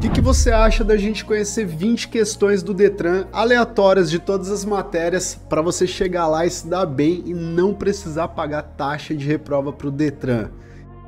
O que, que, você acha da gente conhecer 20 questões do Detran aleatórias de todas as matérias para você chegar lá e se dar bem e não precisar pagar taxa de reprova para o Detran?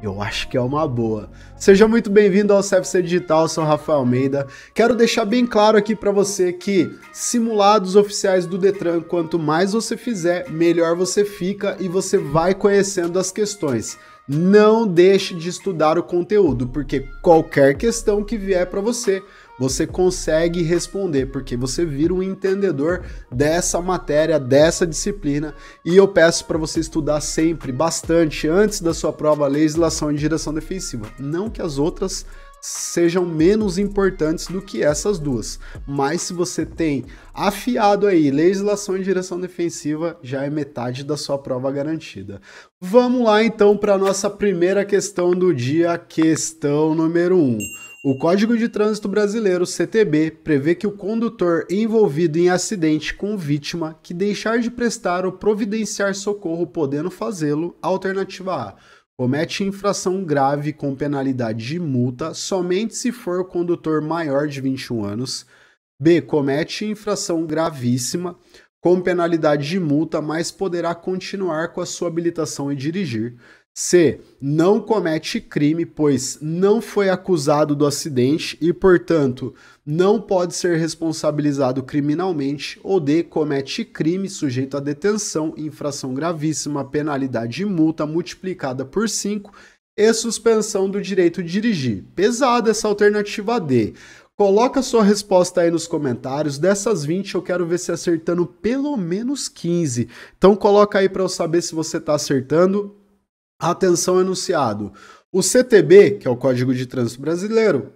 Eu acho que é uma boa. Seja muito bem-vindo ao CFC Digital, eu sou Rafael Almeida. Quero deixar bem claro aqui para você que simulados oficiais do Detran, quanto mais você fizer, melhor você fica e você vai conhecendo as questões não deixe de estudar o conteúdo, porque qualquer questão que vier para você, você consegue responder, porque você vira um entendedor dessa matéria, dessa disciplina. E eu peço para você estudar sempre, bastante, antes da sua prova, legislação e direção defensiva. Não que as outras sejam menos importantes do que essas duas. Mas se você tem afiado aí legislação em direção defensiva, já é metade da sua prova garantida. Vamos lá então para nossa primeira questão do dia, questão número 1. Um. O Código de Trânsito Brasileiro, CTB, prevê que o condutor envolvido em acidente com vítima que deixar de prestar ou providenciar socorro podendo fazê-lo, alternativa A Comete infração grave com penalidade de multa somente se for condutor maior de 21 anos. B. Comete infração gravíssima com penalidade de multa, mas poderá continuar com a sua habilitação e dirigir. C. Não comete crime, pois não foi acusado do acidente e, portanto, não pode ser responsabilizado criminalmente. Ou D. Comete crime sujeito a detenção, infração gravíssima, penalidade e multa multiplicada por 5 e suspensão do direito de dirigir. Pesada essa alternativa D. Coloca sua resposta aí nos comentários. Dessas 20, eu quero ver se acertando pelo menos 15. Então coloca aí para eu saber se você está acertando Atenção enunciado. O CTB, que é o Código de Trânsito Brasileiro,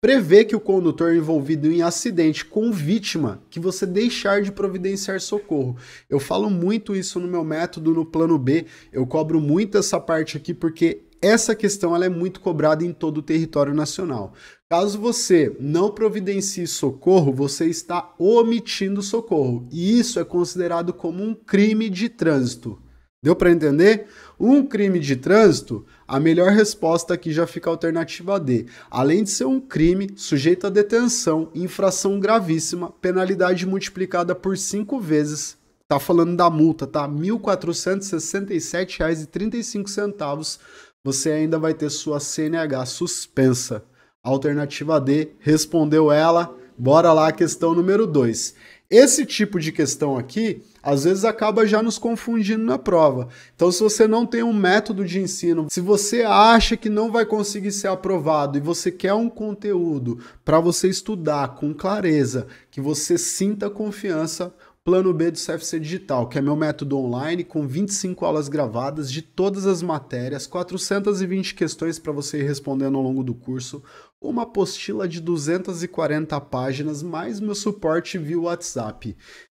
prevê que o condutor envolvido em acidente com vítima, que você deixar de providenciar socorro. Eu falo muito isso no meu método no plano B, eu cobro muito essa parte aqui porque essa questão ela é muito cobrada em todo o território nacional. Caso você não providencie socorro, você está omitindo socorro, e isso é considerado como um crime de trânsito. Deu para entender? Um crime de trânsito, a melhor resposta aqui já fica a alternativa D. Além de ser um crime, sujeito a detenção, infração gravíssima, penalidade multiplicada por cinco vezes. Tá falando da multa, tá? R$ 1.467,35. Você ainda vai ter sua CNH suspensa. Alternativa D, respondeu ela. Bora lá, questão número 2. Esse tipo de questão aqui, às vezes acaba já nos confundindo na prova. Então, se você não tem um método de ensino, se você acha que não vai conseguir ser aprovado e você quer um conteúdo para você estudar com clareza, que você sinta confiança, Plano B do CFC Digital, que é meu método online com 25 aulas gravadas de todas as matérias, 420 questões para você ir respondendo ao longo do curso, uma apostila de 240 páginas, mais meu suporte via WhatsApp.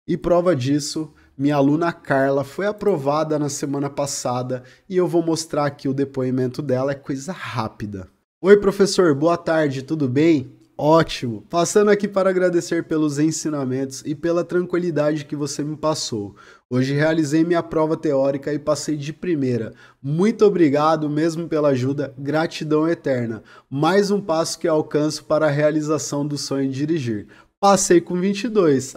E prova disso, minha aluna Carla foi aprovada na semana passada e eu vou mostrar aqui o depoimento dela, é coisa rápida. Oi, professor, boa tarde, tudo bem? Ótimo! Passando aqui para agradecer pelos ensinamentos e pela tranquilidade que você me passou. Hoje realizei minha prova teórica e passei de primeira. Muito obrigado mesmo pela ajuda, gratidão eterna. Mais um passo que alcanço para a realização do sonho de dirigir. Passei com 22.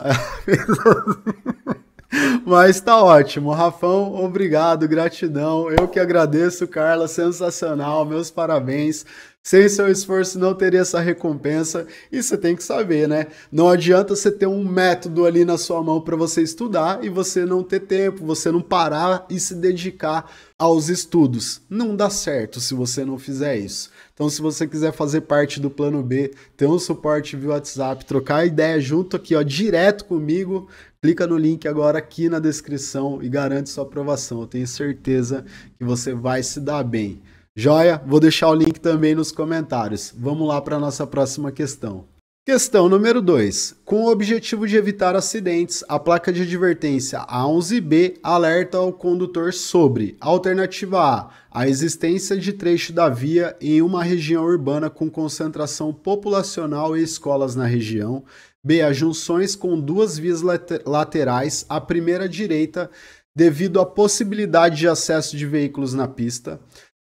Mas tá ótimo. Rafão, obrigado, gratidão. Eu que agradeço, Carla, sensacional. Meus parabéns. Sem seu esforço não teria essa recompensa e você tem que saber, né? Não adianta você ter um método ali na sua mão para você estudar e você não ter tempo, você não parar e se dedicar aos estudos. Não dá certo se você não fizer isso. Então, se você quiser fazer parte do plano B, ter um suporte via WhatsApp, trocar ideia junto aqui, ó, direto comigo, clica no link agora aqui na descrição e garante sua aprovação. Eu tenho certeza que você vai se dar bem. Joia? Vou deixar o link também nos comentários. Vamos lá para a nossa próxima questão. Questão número 2. Com o objetivo de evitar acidentes, a placa de advertência A11B alerta ao condutor sobre: alternativa A, a existência de trecho da via em uma região urbana com concentração populacional e escolas na região, B, as junções com duas vias laterais, a primeira direita, devido à possibilidade de acesso de veículos na pista.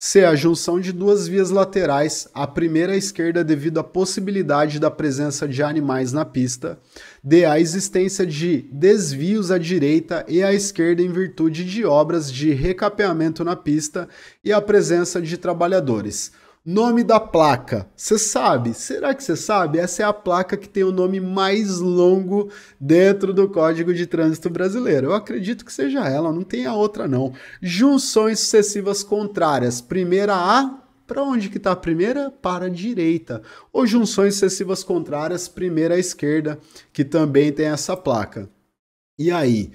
C. A junção de duas vias laterais, a primeira à esquerda devido à possibilidade da presença de animais na pista. D. A existência de desvios à direita e à esquerda em virtude de obras de recapeamento na pista e a presença de trabalhadores. Nome da placa. Você sabe? Será que você sabe? Essa é a placa que tem o nome mais longo dentro do Código de Trânsito Brasileiro. Eu acredito que seja ela, não tem a outra não. Junções sucessivas contrárias. Primeira A, para onde que está a primeira? Para a direita. Ou junções sucessivas contrárias, primeira à esquerda, que também tem essa placa. E aí?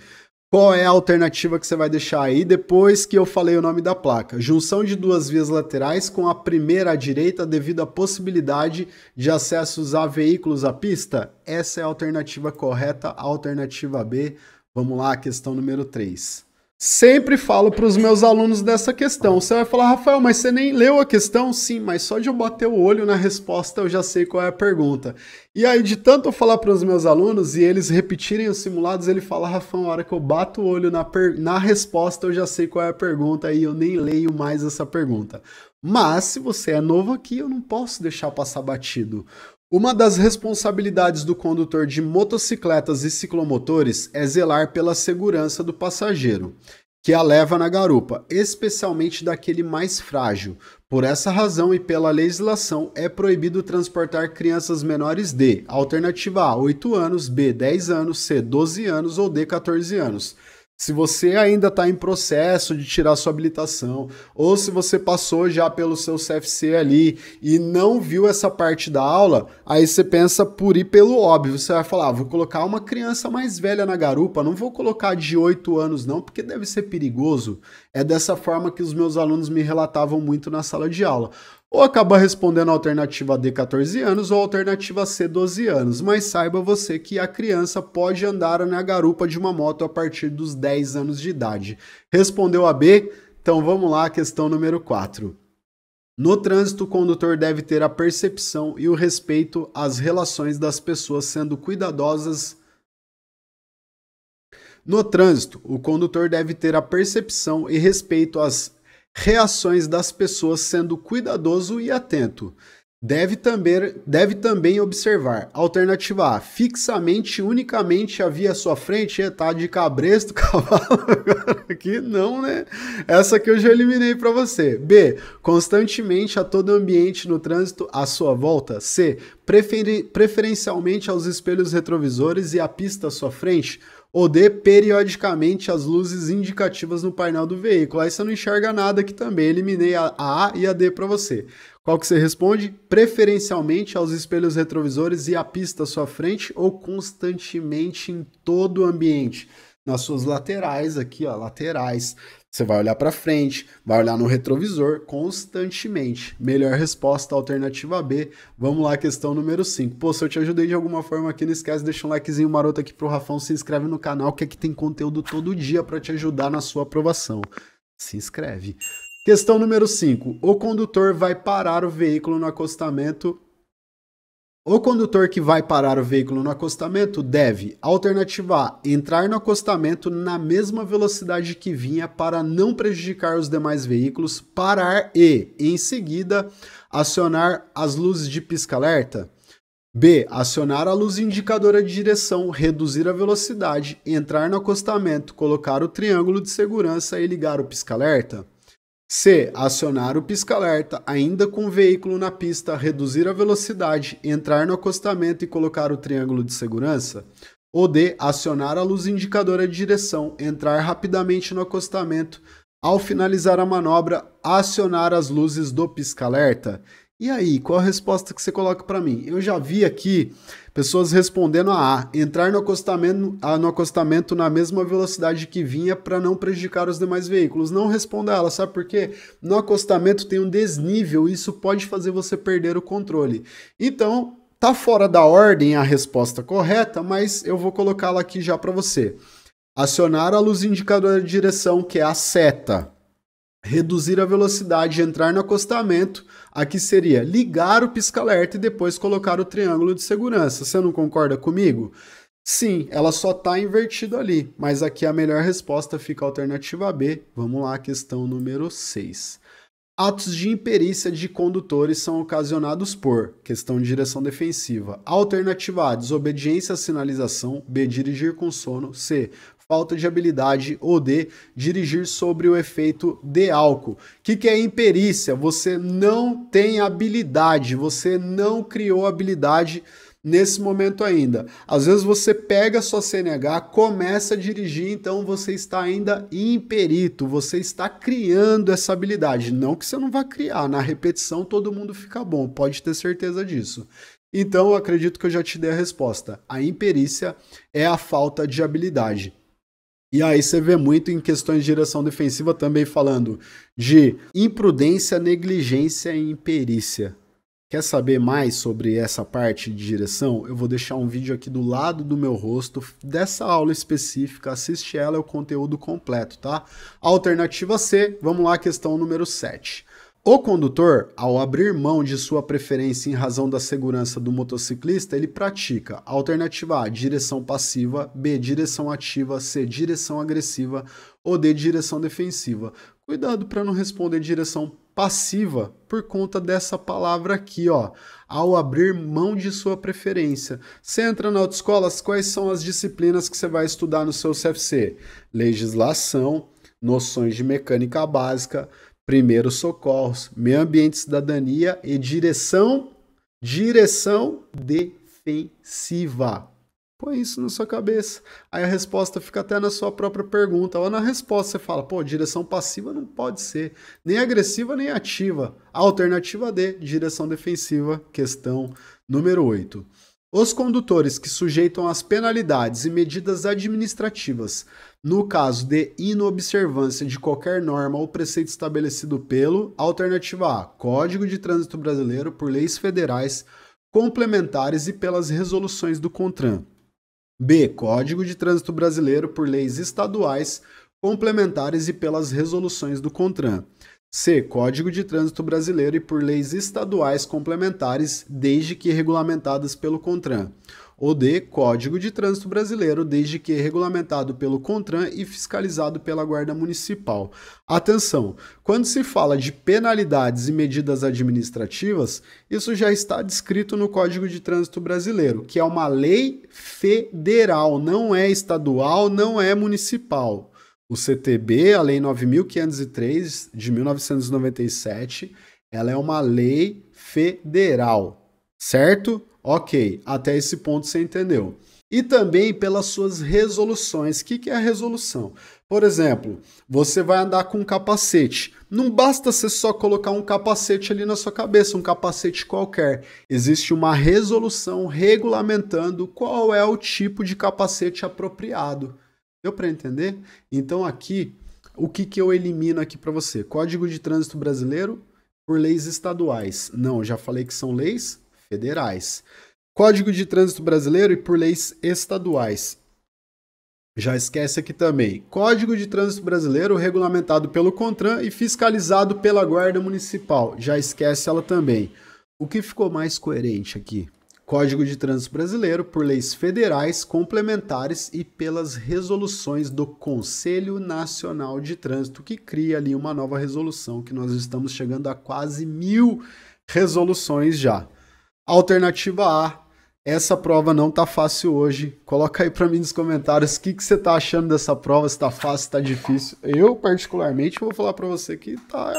Qual é a alternativa que você vai deixar aí depois que eu falei o nome da placa? Junção de duas vias laterais com a primeira à direita devido à possibilidade de acessos a veículos à pista? Essa é a alternativa correta, alternativa B. Vamos lá, questão número 3. Sempre falo para os meus alunos dessa questão. Você vai falar, Rafael, mas você nem leu a questão? Sim, mas só de eu bater o olho na resposta eu já sei qual é a pergunta. E aí, de tanto eu falar para os meus alunos e eles repetirem os simulados, ele fala, Rafael, a hora que eu bato o olho na, na resposta eu já sei qual é a pergunta e eu nem leio mais essa pergunta. Mas, se você é novo aqui, eu não posso deixar passar batido. Uma das responsabilidades do condutor de motocicletas e ciclomotores é zelar pela segurança do passageiro, que a leva na garupa, especialmente daquele mais frágil. Por essa razão e pela legislação, é proibido transportar crianças menores de alternativa A, 8 anos, B, 10 anos, C, 12 anos ou D, 14 anos se você ainda está em processo de tirar sua habilitação, ou se você passou já pelo seu CFC ali e não viu essa parte da aula, aí você pensa por ir pelo óbvio. Você vai falar, ah, vou colocar uma criança mais velha na garupa, não vou colocar de 8 anos não, porque deve ser perigoso. É dessa forma que os meus alunos me relatavam muito na sala de aula ou acaba respondendo a alternativa D 14 anos ou a alternativa C 12 anos, mas saiba você que a criança pode andar na garupa de uma moto a partir dos 10 anos de idade. Respondeu a B? Então vamos lá, questão número 4. No trânsito, o condutor deve ter a percepção e o respeito às relações das pessoas, sendo cuidadosas no trânsito, o condutor deve ter a percepção e respeito às reações das pessoas sendo cuidadoso e atento. Deve também, deve também observar. Alternativa A, fixamente, unicamente via à sua frente. É, tá de cabresto, cavalo. Aqui não, né? Essa que eu já eliminei para você. B, constantemente a todo ambiente no trânsito à sua volta. C, preferi, preferencialmente aos espelhos retrovisores e à pista à sua frente ou dê periodicamente as luzes indicativas no painel do veículo. Aí você não enxerga nada aqui também. Eliminei a A e a D para você. Qual que você responde? Preferencialmente aos espelhos retrovisores e à pista à sua frente ou constantemente em todo o ambiente nas suas laterais aqui, ó, laterais. Você vai olhar para frente, vai olhar no retrovisor constantemente. Melhor resposta, alternativa B. Vamos lá, questão número 5. Pô, se eu te ajudei de alguma forma aqui, não esquece, deixa um likezinho maroto aqui pro Rafão, se inscreve no canal que aqui tem conteúdo todo dia para te ajudar na sua aprovação. Se inscreve. Questão número 5. O condutor vai parar o veículo no acostamento o condutor que vai parar o veículo no acostamento deve, alternativa A, entrar no acostamento na mesma velocidade que vinha para não prejudicar os demais veículos, parar e, em seguida, acionar as luzes de pisca-alerta. B. Acionar a luz indicadora de direção, reduzir a velocidade, entrar no acostamento, colocar o triângulo de segurança e ligar o pisca-alerta. C. Acionar o pisca-alerta ainda com o veículo na pista, reduzir a velocidade, entrar no acostamento e colocar o triângulo de segurança. Ou D. Acionar a luz indicadora de direção, entrar rapidamente no acostamento, ao finalizar a manobra, acionar as luzes do pisca-alerta. E aí, qual a resposta que você coloca para mim? Eu já vi aqui pessoas respondendo a A, entrar no acostamento, no acostamento na mesma velocidade que vinha para não prejudicar os demais veículos. Não responda a ela, sabe por quê? No acostamento tem um desnível e isso pode fazer você perder o controle. Então, tá fora da ordem a resposta correta, mas eu vou colocá-la aqui já para você. Acionar a luz indicadora de direção, que é a seta. Reduzir a velocidade, entrar no acostamento Aqui seria ligar o pisca-alerta e depois colocar o triângulo de segurança. Você não concorda comigo? Sim, ela só está invertida ali, mas aqui a melhor resposta fica a alternativa B. Vamos lá, questão número 6. Atos de imperícia de condutores são ocasionados por questão de direção defensiva. Alternativa A: desobediência à sinalização. B: dirigir com sono. C: falta de habilidade ou de dirigir sobre o efeito de álcool. O que, que é imperícia? Você não tem habilidade, você não criou habilidade nesse momento ainda. Às vezes você pega sua CNH, começa a dirigir, então você está ainda imperito, você está criando essa habilidade. Não que você não vá criar, na repetição todo mundo fica bom, pode ter certeza disso. Então, acredito que eu já te dei a resposta. A imperícia é a falta de habilidade. E aí você vê muito em questões de direção defensiva também falando de imprudência, negligência e imperícia. Quer saber mais sobre essa parte de direção? Eu vou deixar um vídeo aqui do lado do meu rosto dessa aula específica. Assiste ela, é o conteúdo completo, tá? Alternativa C, vamos lá, questão número 7. O condutor, ao abrir mão de sua preferência em razão da segurança do motociclista, ele pratica alternativa A, direção passiva, B, direção ativa, C, direção agressiva ou D, direção defensiva. Cuidado para não responder direção passiva por conta dessa palavra aqui, ó, ao abrir mão de sua preferência. Você entra na autoescolas, quais são as disciplinas que você vai estudar no seu CFC? Legislação, noções de mecânica básica, primeiros socorros, meio ambiente, cidadania e direção, direção defensiva. Põe isso na sua cabeça. Aí a resposta fica até na sua própria pergunta. Ou na resposta você fala, pô, direção passiva não pode ser. Nem agressiva, nem ativa. Alternativa D, direção defensiva, questão número 8. Os condutores que sujeitam às penalidades e medidas administrativas no caso de inobservância de qualquer norma ou preceito estabelecido pelo, alternativa A, Código de Trânsito Brasileiro por leis federais complementares e pelas resoluções do CONTRAN. B, Código de Trânsito Brasileiro por leis estaduais complementares e pelas resoluções do CONTRAN. C. Código de Trânsito Brasileiro e por leis estaduais complementares, desde que regulamentadas pelo CONTRAN. Ou D. Código de Trânsito Brasileiro, desde que regulamentado pelo CONTRAN e fiscalizado pela Guarda Municipal. Atenção! Quando se fala de penalidades e medidas administrativas, isso já está descrito no Código de Trânsito Brasileiro, que é uma lei federal, não é estadual, não é municipal. O CTB, a Lei 9503 de 1997, ela é uma lei federal, certo? Ok, até esse ponto você entendeu. E também pelas suas resoluções. O que, que é a resolução? Por exemplo, você vai andar com um capacete. Não basta você só colocar um capacete ali na sua cabeça, um capacete qualquer. Existe uma resolução regulamentando qual é o tipo de capacete apropriado. Deu para entender? Então aqui, o que, que eu elimino aqui para você? Código de Trânsito Brasileiro por leis estaduais. Não, já falei que são leis federais. Código de Trânsito Brasileiro e por leis estaduais. Já esquece aqui também. Código de Trânsito Brasileiro regulamentado pelo CONTRAN e fiscalizado pela Guarda Municipal. Já esquece ela também. O que ficou mais coerente aqui? Código de Trânsito Brasileiro por leis federais complementares e pelas resoluções do Conselho Nacional de Trânsito, que cria ali uma nova resolução, que nós estamos chegando a quase mil resoluções já. Alternativa A, essa prova não tá fácil hoje. Coloca aí para mim nos comentários o que, que você tá achando dessa prova, se tá fácil, se tá difícil. Eu, particularmente, vou falar para você que tá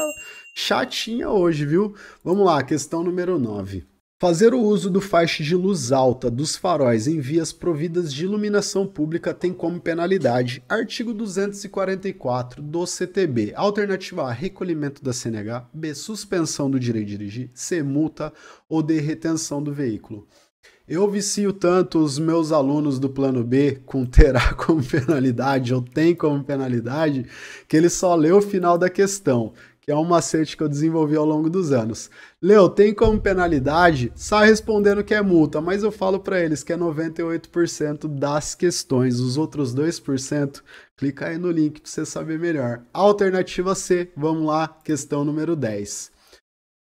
chatinha hoje, viu? Vamos lá, questão número 9. Fazer o uso do faixa de luz alta dos faróis em vias providas de iluminação pública tem como penalidade artigo 244 do CTB, alternativa A, recolhimento da CNH, B, suspensão do direito de dirigir, C, multa ou D, retenção do veículo. Eu vicio tanto os meus alunos do plano B com terá como penalidade ou tem como penalidade, que ele só lê o final da questão que é um macete que eu desenvolvi ao longo dos anos. Leo, tem como penalidade? Sai respondendo que é multa, mas eu falo para eles que é 98% das questões. Os outros 2%, clica aí no link para você saber melhor. Alternativa C, vamos lá, questão número 10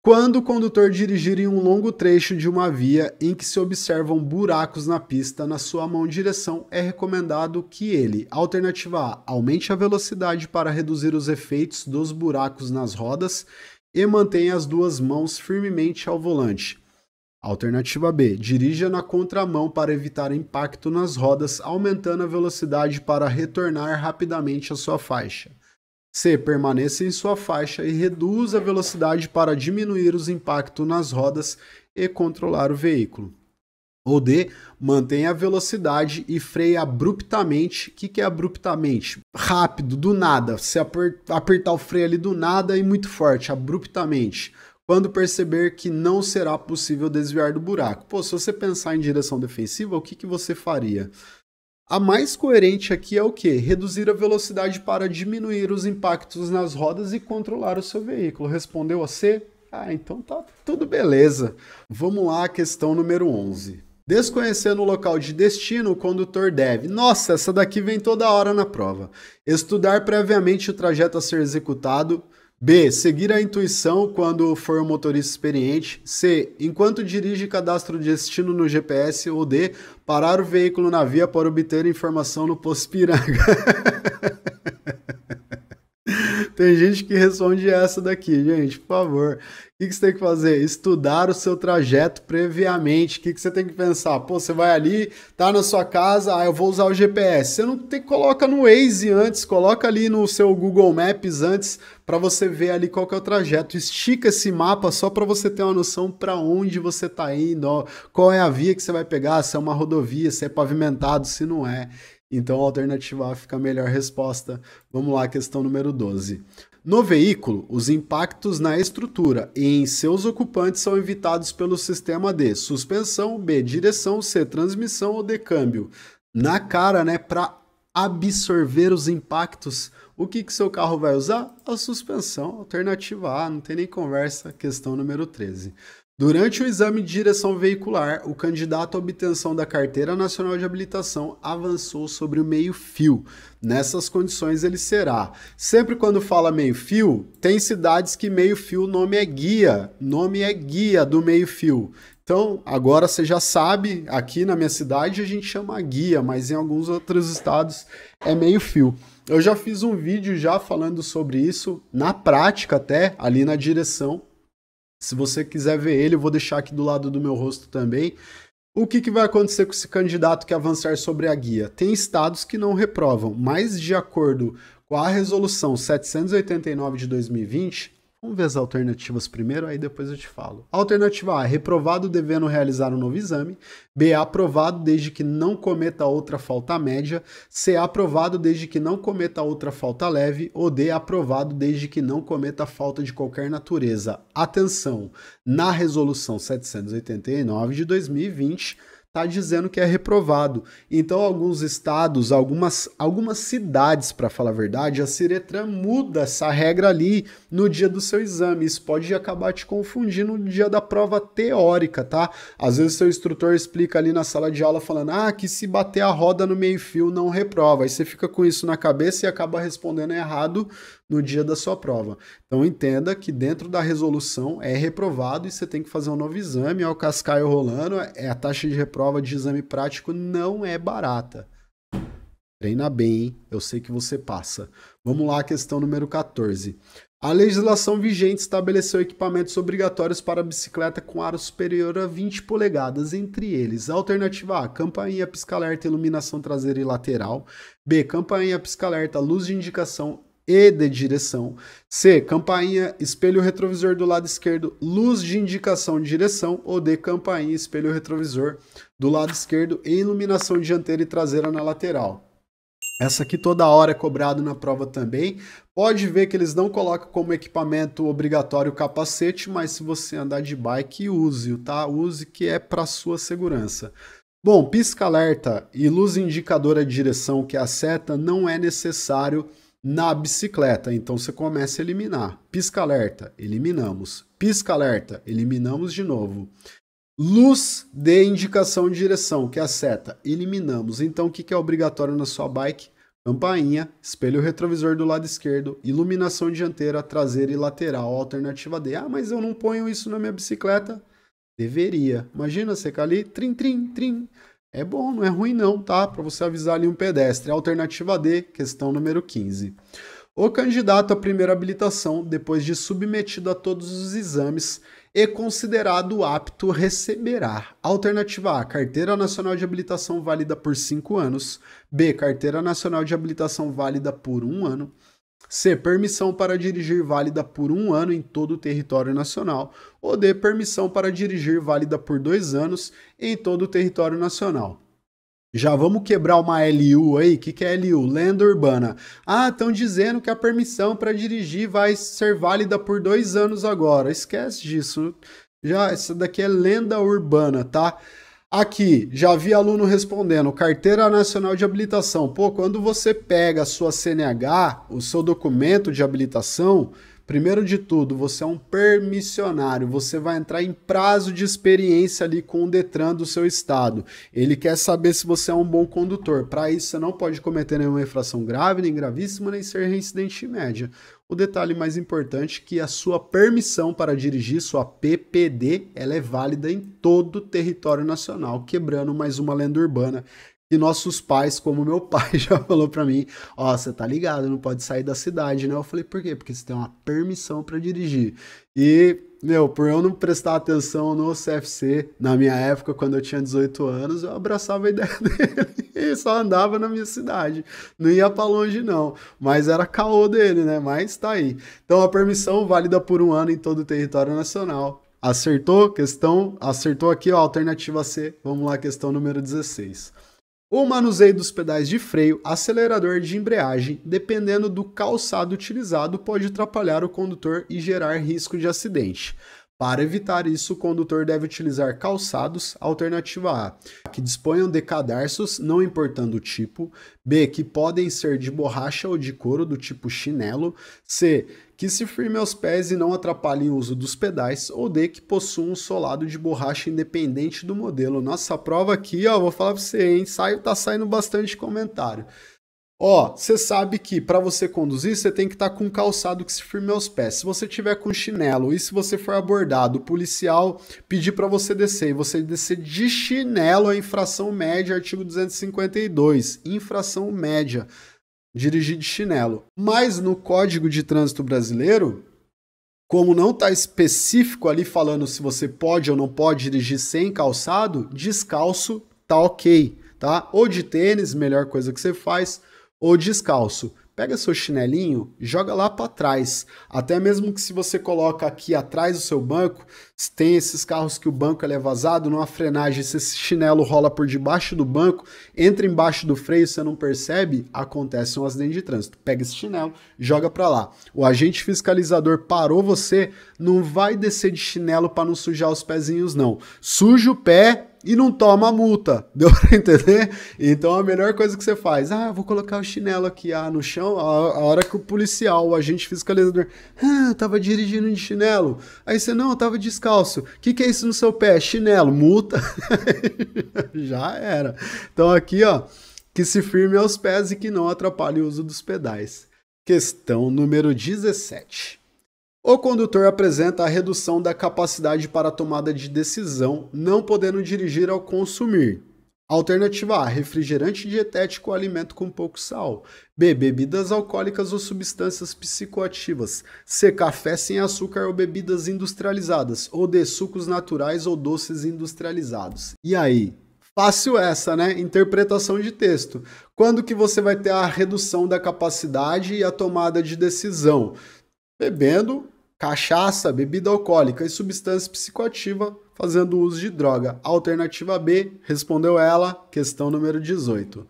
quando o condutor dirigir em um longo trecho de uma via em que se observam buracos na pista na sua mão direção, é recomendado que ele, alternativa A, aumente a velocidade para reduzir os efeitos dos buracos nas rodas e mantenha as duas mãos firmemente ao volante. Alternativa B, dirija na contramão para evitar impacto nas rodas, aumentando a velocidade para retornar rapidamente à sua faixa. C. Permaneça em sua faixa e reduza a velocidade para diminuir os impactos nas rodas e controlar o veículo. Ou D, mantenha a velocidade e freie abruptamente. O que, que é abruptamente? Rápido, do nada. Se apertar o freio ali do nada e muito forte, abruptamente. Quando perceber que não será possível desviar do buraco. Pô, se você pensar em direção defensiva, o que, que você faria? A mais coerente aqui é o que? Reduzir a velocidade para diminuir os impactos nas rodas e controlar o seu veículo. Respondeu a C? Ah, então tá tudo beleza. Vamos lá, questão número 11. Desconhecendo o local de destino, o condutor deve. Nossa, essa daqui vem toda hora na prova. Estudar previamente o trajeto a ser executado, B. Seguir a intuição quando for um motorista experiente. C. Enquanto dirige cadastro de destino no GPS. Ou D. Parar o veículo na via para obter informação no posto Piranga. tem gente que responde essa daqui, gente, por favor. O que, que você tem que fazer? Estudar o seu trajeto previamente. O que, que você tem que pensar? Pô, você vai ali, tá na sua casa, ah, eu vou usar o GPS. Você não tem coloca no Waze antes, coloca ali no seu Google Maps antes para você ver ali qual que é o trajeto. Estica esse mapa só para você ter uma noção para onde você tá indo, ó, qual é a via que você vai pegar, se é uma rodovia, se é pavimentado, se não é. Então, a alternativa A fica a melhor resposta. Vamos lá, questão número 12. No veículo, os impactos na estrutura e em seus ocupantes são evitados pelo sistema de suspensão, B, direção, C, transmissão ou D, câmbio. Na cara, né, para absorver os impactos, o que, que seu carro vai usar? A suspensão, alternativa A, não tem nem conversa, questão número 13. Durante o exame de direção veicular, o candidato à obtenção da Carteira Nacional de Habilitação avançou sobre o meio-fio. Nessas condições, ele será. Sempre quando fala meio-fio, tem cidades que meio-fio nome é guia, nome é guia do meio-fio. Então, agora você já sabe, aqui na minha cidade a gente chama guia, mas em alguns outros estados é meio-fio. Eu já fiz um vídeo já falando sobre isso, na prática até, ali na direção se você quiser ver ele, eu vou deixar aqui do lado do meu rosto também. O que, que, vai acontecer com esse candidato que avançar sobre a guia? Tem estados que não reprovam, mas de acordo com a resolução 789 de 2020, Vamos ver as alternativas primeiro, aí depois eu te falo. Alternativa A: reprovado devendo realizar um novo exame. B: aprovado desde que não cometa outra falta média. C: aprovado desde que não cometa outra falta leve. Ou D: aprovado desde que não cometa falta de qualquer natureza. Atenção! Na resolução 789 de 2020 está dizendo que é reprovado. Então, alguns estados, algumas, algumas cidades, para falar a verdade, a Ciretran muda essa regra ali no dia do seu exame. Isso pode acabar te confundindo no dia da prova teórica, tá? Às vezes, seu instrutor explica ali na sala de aula falando: ah, que se bater a roda no meio-fio não reprova. Aí você fica com isso na cabeça e acaba respondendo errado no dia da sua prova. Então entenda que dentro da resolução é reprovado e você tem que fazer um novo exame, Olha o cascaio rolando, é a taxa de reprova de exame prático não é barata. Treina bem, hein? eu sei que você passa. Vamos lá, questão número 14. A legislação vigente estabeleceu equipamentos obrigatórios para bicicleta com aro superior a 20 polegadas, entre eles alternativa A, campainha pisca-alerta, iluminação traseira e lateral, B, campainha pisca-alerta, luz de indicação e de direção. C. Campainha, espelho retrovisor do lado esquerdo, luz de indicação de direção. Ou D. Campainha, espelho retrovisor do lado esquerdo e iluminação dianteira e traseira na lateral. Essa aqui toda hora é cobrado na prova também. Pode ver que eles não colocam como equipamento obrigatório o capacete, mas se você andar de bike, use-o, tá? Use que é para sua segurança. Bom, pisca alerta e luz indicadora de direção, que é a seta, não é necessário na bicicleta. Então você começa a eliminar. Pisca alerta, eliminamos. Pisca alerta, eliminamos de novo. Luz de indicação de direção, que é a seta, eliminamos. Então o que, é obrigatório na sua bike? Campainha, espelho retrovisor do lado esquerdo, iluminação dianteira, traseira e lateral, alternativa D. Ah, mas eu não ponho isso na minha bicicleta. Deveria. Imagina, você ficar ali, trim, trim, trim. É bom, não é ruim não, tá? Para você avisar ali um pedestre. Alternativa D, questão número 15. O candidato à primeira habilitação, depois de submetido a todos os exames e é considerado apto, receberá: alternativa A, carteira nacional de habilitação válida por 5 anos, B, carteira nacional de habilitação válida por 1 um ano, C. Permissão para dirigir válida por um ano em todo o território nacional. Ou D. Permissão para dirigir válida por dois anos em todo o território nacional. Já vamos quebrar uma LU aí? O que, que é LU? Lenda Urbana. Ah, estão dizendo que a permissão para dirigir vai ser válida por dois anos agora. Esquece disso. Já, essa daqui é lenda urbana, tá? Aqui, já vi aluno respondendo, carteira nacional de habilitação. Pô, quando você pega a sua CNH, o seu documento de habilitação, primeiro de tudo, você é um permissionário, você vai entrar em prazo de experiência ali com o Detran do seu estado. Ele quer saber se você é um bom condutor. Para isso, você não pode cometer nenhuma infração grave, nem gravíssima, nem ser reincidente de média. O detalhe mais importante é que a sua permissão para dirigir, sua PPD, ela é válida em todo o território nacional, quebrando mais uma lenda urbana e nossos pais, como meu pai já falou para mim, ó, oh, você tá ligado, não pode sair da cidade, né? Eu falei, por quê? Porque você tem uma permissão para dirigir. E meu, por eu não prestar atenção no CFC, na minha época, quando eu tinha 18 anos, eu abraçava a ideia dele e só andava na minha cidade. Não ia para longe, não. Mas era caô dele, né? Mas tá aí. Então a permissão válida por um ano em todo o território nacional. Acertou? Questão? Acertou aqui, ó, alternativa C. Vamos lá, questão número 16. O manuseio dos pedais de freio, acelerador de embreagem, dependendo do calçado utilizado, pode atrapalhar o condutor e gerar risco de acidente. Para evitar isso, o condutor deve utilizar calçados, alternativa A, que disponham de cadarços, não importando o tipo, B, que podem ser de borracha ou de couro, do tipo chinelo, C, que se firme aos pés e não atrapalhem o uso dos pedais, ou D, que possuam um solado de borracha independente do modelo. Nossa, prova aqui, ó, vou falar para você, hein, Sai, tá saindo bastante comentário. Ó, você sabe que para você conduzir, você tem que estar tá com um calçado que se firme aos pés. Se você tiver com chinelo e se você for abordado, o policial pedir para você descer e você descer de chinelo, é infração média, artigo 252, infração média, dirigir de chinelo. Mas no Código de Trânsito Brasileiro, como não está específico ali falando se você pode ou não pode dirigir sem calçado, descalço tá ok, tá? Ou de tênis, melhor coisa que você faz ou descalço. Pega seu chinelinho, joga lá para trás. Até mesmo que se você coloca aqui atrás do seu banco, tem esses carros que o banco é vazado, numa frenagem, se esse chinelo rola por debaixo do banco, entra embaixo do freio, você não percebe, acontece um acidente de trânsito. Pega esse chinelo, joga para lá. O agente fiscalizador parou você, não vai descer de chinelo para não sujar os pezinhos não. Suja o pé, e não toma multa. Deu pra entender? Então a melhor coisa que você faz, ah, vou colocar o chinelo aqui ah, no chão, a, a hora que o policial, o agente fiscalizador, ah, tava dirigindo de chinelo. Aí você, não, tava descalço. O que, que é isso no seu pé? Chinelo, multa. Já era. Então aqui, ó, que se firme aos pés e que não atrapalhe o uso dos pedais. Questão número 17. O condutor apresenta a redução da capacidade para tomada de decisão, não podendo dirigir ao consumir. Alternativa A: refrigerante dietético ou alimento com pouco sal. B: bebidas alcoólicas ou substâncias psicoativas. C: café sem açúcar ou bebidas industrializadas. Ou D: sucos naturais ou doces industrializados. E aí? Fácil essa, né? Interpretação de texto. Quando que você vai ter a redução da capacidade e a tomada de decisão? bebendo cachaça, bebida alcoólica e substância psicoativa fazendo uso de droga. Alternativa B, respondeu ela, questão número 18.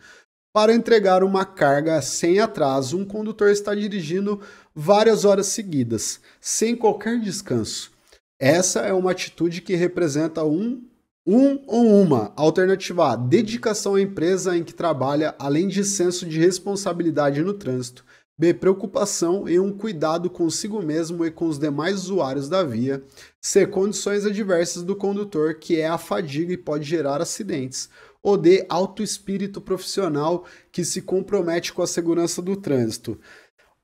Para entregar uma carga sem atraso, um condutor está dirigindo várias horas seguidas, sem qualquer descanso. Essa é uma atitude que representa um, um ou uma. Alternativa A, dedicação à empresa em que trabalha, além de senso de responsabilidade no trânsito. B. Preocupação e um cuidado consigo mesmo e com os demais usuários da via. C. Condições adversas do condutor, que é a fadiga e pode gerar acidentes. Ou D. Alto espírito profissional que se compromete com a segurança do trânsito.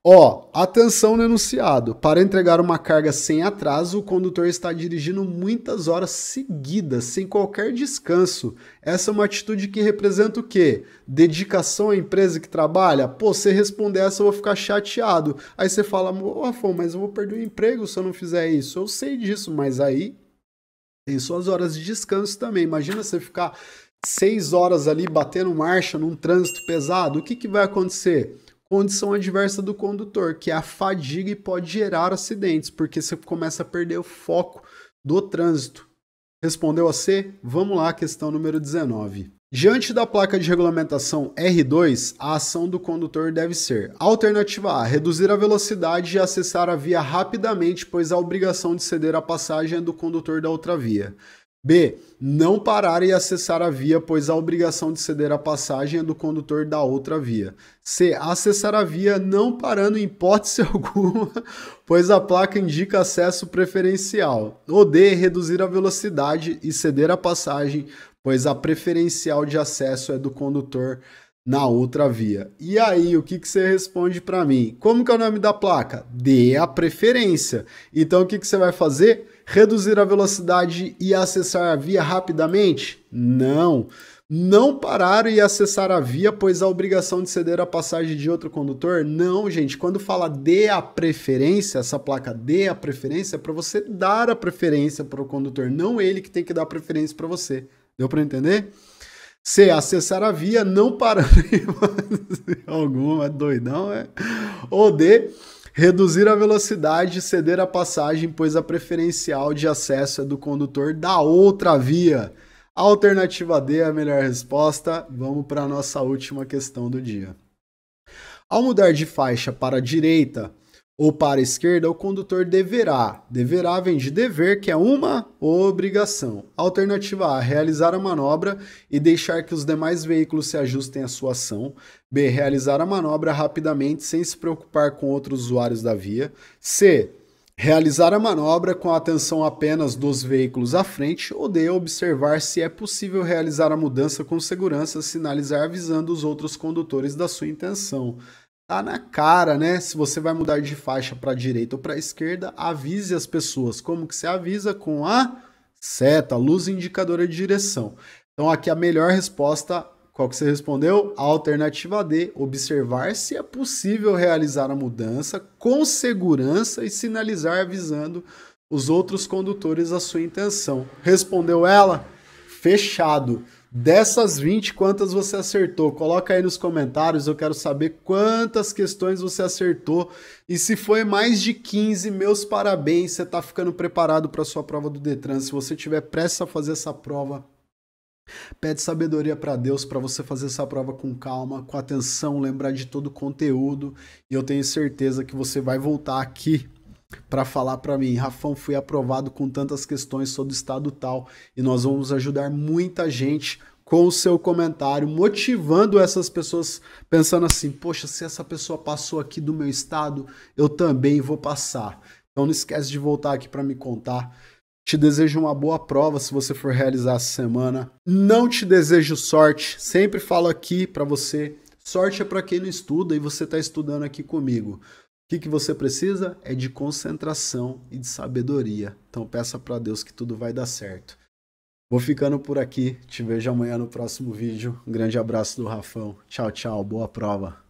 Ó, atenção no enunciado. Para entregar uma carga sem atraso, o condutor está dirigindo muitas horas seguidas, sem qualquer descanso. Essa é uma atitude que representa o quê? Dedicação à empresa que trabalha? Pô, se responder essa, eu vou ficar chateado. Aí você fala, ô oh, mas eu vou perder o emprego se eu não fizer isso. Eu sei disso, mas aí tem suas horas de descanso também. Imagina você ficar seis horas ali batendo marcha num trânsito pesado. O que, que vai acontecer? condição adversa do condutor, que é a fadiga e pode gerar acidentes, porque você começa a perder o foco do trânsito. Respondeu a C? Vamos lá, questão número 19. Diante da placa de regulamentação R2, a ação do condutor deve ser: alternativa A, reduzir a velocidade e acessar a via rapidamente, pois a obrigação de ceder a passagem é do condutor da outra via. B. Não parar e acessar a via, pois a obrigação de ceder a passagem é do condutor da outra via. C. Acessar a via não parando em hipótese alguma, pois a placa indica acesso preferencial. Ou D. Reduzir a velocidade e ceder a passagem, pois a preferencial de acesso é do condutor na outra via. E aí, o que, que você responde para mim? Como que é o nome da placa? Dê é a preferência. Então, o que, que você vai fazer? reduzir a velocidade e acessar a via rapidamente? Não. Não parar e acessar a via, pois a obrigação de ceder a passagem de outro condutor? Não, gente. Quando fala dê a preferência, essa placa dê a preferência é para você dar a preferência para o condutor, não ele que tem que dar a preferência para você. Deu para entender? C. Acessar a via, não parar alguma, é doidão, é? Ou D Reduzir a velocidade e ceder a passagem, pois a preferencial de acesso é do condutor da outra via. Alternativa D é a melhor resposta. Vamos para a nossa última questão do dia. Ao mudar de faixa para a direita, ou para a esquerda, o condutor deverá. Deverá vem de dever, que é uma obrigação. Alternativa A, realizar a manobra e deixar que os demais veículos se ajustem à sua ação. B, realizar a manobra rapidamente sem se preocupar com outros usuários da via. C, realizar a manobra com a atenção apenas dos veículos à frente ou d observar se é possível realizar a mudança com segurança, sinalizar avisando os outros condutores da sua intenção tá na cara, né? Se você vai mudar de faixa para direita ou para esquerda, avise as pessoas. Como que você avisa com a seta, luz indicadora de direção. Então aqui a melhor resposta, qual que você respondeu? A alternativa D, observar se é possível realizar a mudança com segurança e sinalizar avisando os outros condutores a sua intenção. Respondeu ela? Fechado. Dessas 20, quantas você acertou? Coloca aí nos comentários, eu quero saber quantas questões você acertou. E se foi mais de 15, meus parabéns, você está ficando preparado para a sua prova do Detran. Se você tiver pressa a fazer essa prova, Pede sabedoria para Deus para você fazer essa prova com calma, com atenção, lembrar de todo o conteúdo e eu tenho certeza que você vai voltar aqui para falar para mim, Rafão, fui aprovado com tantas questões, sou do estado tal, e nós vamos ajudar muita gente com o seu comentário, motivando essas pessoas pensando assim: poxa, se essa pessoa passou aqui do meu estado, eu também vou passar. Então não esquece de voltar aqui para me contar. Te desejo uma boa prova se você for realizar essa semana. Não te desejo sorte. Sempre falo aqui para você, sorte é para quem não estuda e você está estudando aqui comigo. O que, que você precisa é de concentração e de sabedoria. Então peça para Deus que tudo vai dar certo. Vou ficando por aqui. Te vejo amanhã no próximo vídeo. Um grande abraço do Rafão. Tchau, tchau. Boa prova.